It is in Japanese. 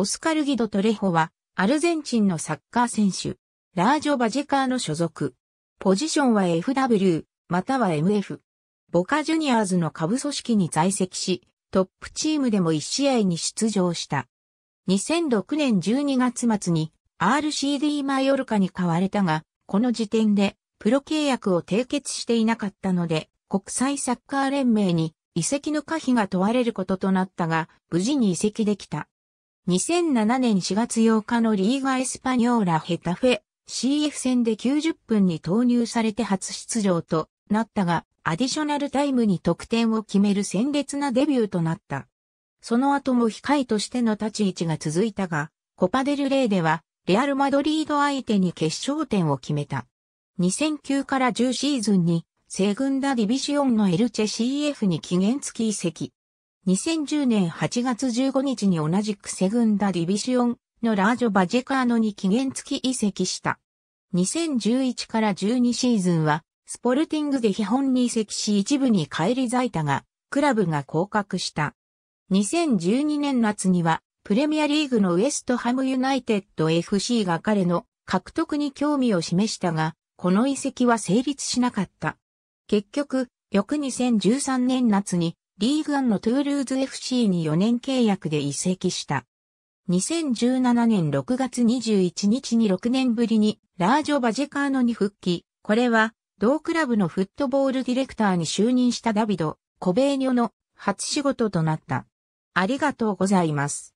オスカルギド・トレホは、アルゼンチンのサッカー選手、ラージョ・バジェカーの所属。ポジションは FW、または MF。ボカジュニアーズの下部組織に在籍し、トップチームでも1試合に出場した。2006年12月末に RCD マヨルカに買われたが、この時点でプロ契約を締結していなかったので、国際サッカー連盟に移籍の可否が問われることとなったが、無事に移籍できた。2007年4月8日のリーガエスパニョーラヘタフェ CF 戦で90分に投入されて初出場となったが、アディショナルタイムに得点を決める鮮烈なデビューとなった。その後も控えとしての立ち位置が続いたが、コパデルレイでは、レアル・マドリード相手に決勝点を決めた。2009から10シーズンに、西軍ダディビシオンのエルチェ CF に期限付き移籍。2010年8月15日に同じくセグンダディビシオンのラージョ・バジェカーノに期限付き移籍した。2011から12シーズンは、スポルティングで基本に移籍し一部に返り咲いたが、クラブが降格した。2012年夏には、プレミアリーグのウエストハムユナイテッド FC が彼の獲得に興味を示したが、この移籍は成立しなかった。結局、翌2013年夏にリーグアンのトゥールーズ FC に4年契約で移籍した。2017年6月21日に6年ぶりにラージョ・バジェカーノに復帰。これは同クラブのフットボールディレクターに就任したダビド・コベーニョの初仕事となった。ありがとうございます。